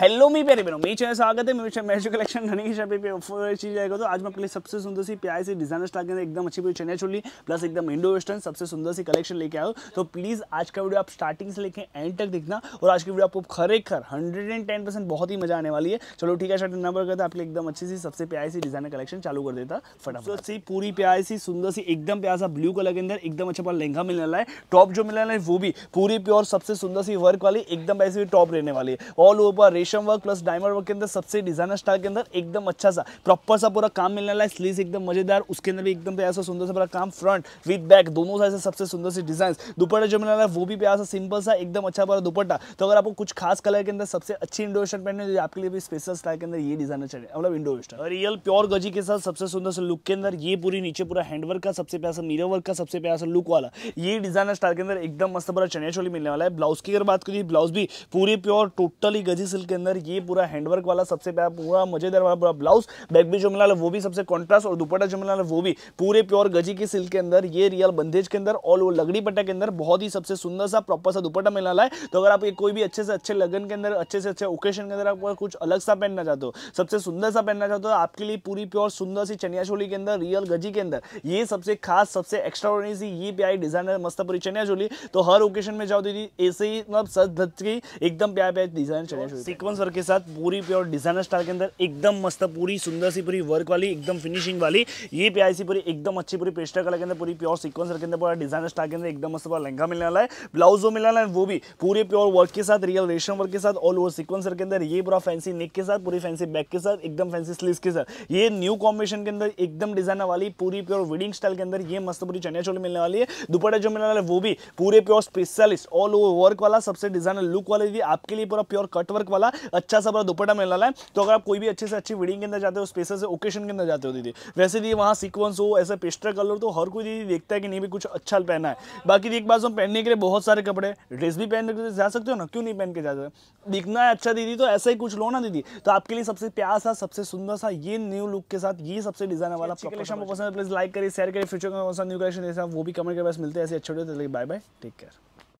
hello मी प्यारे बहनों मेरी चैनल स्वागत है मेरे जो कलेक्शन की शॉपी पे ऑफर चीज आएगा तो आज मैं अपने सबसे सुंदर सी प्यार से डिजाइनर स्टार के एकदम अच्छी पूरी चने चुली प्लस एकदम इंडो वेस्टर्न सबसे सुंदर सी कलेक्शन लेके आओ तो प्लीज़ आज का वीडियो आप स्टार्टिंग से लेके एंड तक देखना और आज की वीडियो आपको खरे खर हंड्रेड एंड टेन परसेंट बहुत ही मजा आने वाली है चलो ठीक है शर्ट नंबर करता आपके एकदम अच्छी सी सबसे प्यारी सी डिजाइनर कलेक्शन चालू कर देता फटाफट सी पूरी प्यारी सी सुंदर सी एकदम प्यार सा ब्लू कलर के अंदर एकदम अच्छा वाला लहंगा मिलने वाला है टॉप जो मिलने वाला है वो भी पूरी प्योर सबसे सुंदर सी वर्क वाली एकदम ऐसी टॉप रहने वाली है ऑल ओवर रेशम वर्क प्लस डायमंड वर्क के अंदर सबसे डिजाइनर स्टाइल के अंदर एकदम अच्छा सा प्रॉपर सा पूरा काम मिलने वाला है स्लीव एकदम मजेदार उसके अंदर भी एकदम प्यार सुंदर सा पूरा काम फ्रंट विद बैक दोनों साइड से सबसे सुंदर सी डिजाइन दुपट्टा जो मिलने वाला है वो भी प्यार सिंपल सा एकदम अच्छा पूरा दुपट्टा तो अगर आपको कुछ खास कलर के अंदर सबसे अच्छी इंडो वेस्टर्न पहनने आपके लिए भी स्पेशल स्टाइल के अंदर ये डिजाइनर चाहिए मतलब इंडो वेस्टर्न रियल प्योर गजी के साथ सबसे सुंदर से लुक के अंदर ये पूरी नीचे पूरा हैंडवर्क का सबसे प्यासा मिरर वर्क का सबसे प्यासा लुक वाला ये डिजाइनर स्टाइल के अंदर एकदम मस्त पूरा चनिया चोली मिलने वाला है ब्लाउज की अगर बात करिए ब्लाउज भी पूरे प्योर टोटली गजी सिल्क के अंदर ये पूरा हैंडवर्क वाला सबसे पूरा मजेदार वाला पूरा ब्लाउज बैक भी जो मिला वो भी सबसे कॉन्ट्रास्ट और दुपट्टा जो मिला वो भी पूरे प्योर गजी की सिल्क के अंदर ये रियल बंदेज के अंदर और वो लगड़ी पट्टा के अंदर बहुत ही सबसे सुंदर सा प्रॉपर सा दुपट्टा मिला है तो अगर आप ये कोई भी अच्छे से अच्छे लगन के अंदर अच्छे से अच्छे ओकेशन के अंदर आप कुछ अलग सा पहनना चाहते हो सबसे सुंदर सा पहनना चाहते हो तो आपके लिए पूरी प्योर सुंदर सी चनिया चोली के अंदर रियल गजी के अंदर ये सबसे खास सबसे एक्स्ट्रा सी ये प्यारी डिजाइनर मस्त पूरी चनिया चोली तो हर ओकेशन में जाओ दीदी ऐसे ही मतलब सच की एकदम प्यार प्यार डिजाइन चनिया चोली तपन सर के साथ पूरी प्योर डिजाइनर स्टाइल के अंदर एकदम मस्त पूरी सुंदर सी पूरी वर्क वाली एकदम फिनिशिंग वाली ये प्यारी सी पूरी एकदम अच्छी पूरी पेस्टर कलर के अंदर पूरी प्योर सिक्वेंस के अंदर पूरा डिजाइनर स्टाइल के अंदर एकदम मस्त पूरा लहंगा मिलने वाला है ब्लाउज जो मिलने वाला है वो भी पूरे प्योर वर्क के साथ रियल रेशम वर्क के साथ ऑल ओवर सिक्वेंस के अंदर ये पूरा फैंसी नेक के साथ पूरी फैंसी बैक के साथ एकदम फैंसी स्लीव के साथ ये न्यू कॉम्बिनेशन के अंदर एकदम डिजाइनर वाली पूरी प्योर वेडिंग स्टाइल के अंदर ये मस्त पूरी चने चोली मिलने वाली है दुपट्टा जो मिलने वाला है वो भी पूरे pure specialist all over work वाला सबसे डिजाइनर लुक वाले भी आपके लिए पूरा प्योर कट वर्क वाला अच्छा सा बड़ा दुपट्टा मिल रहा है तो अगर आप कोई भी अच्छे से अच्छी वेडिंग के अंदर जाते हो स्पेशल से ओकेशन के अंदर जाते हो दीदी वैसे दी वहाँ सिक्वेंस हो ऐसे पेस्टर कलर तो हर कोई दीदी देखता है कि नहीं भी कुछ अच्छा पहना है बाकी एक बार हम पहनने के लिए बहुत सारे कपड़े ड्रेस भी पहन के जा सकते हो ना क्यों नहीं पहन के जा सकते दिखना है अच्छा दीदी तो ऐसा ही कुछ लो ना दीदी तो आपके लिए सबसे प्यार सा सबसे सुंदर सा ये न्यू लुक के साथ ये सबसे डिजाइन वाला कलेक्शन पसंद है प्लीज लाइक करिए शेयर करिए फ्यूचर का कौन सा न्यू कलेक्शन वो भी कमेंट के पास मिलते हैं ऐसे अच्छे होते बाय बाय टेक केयर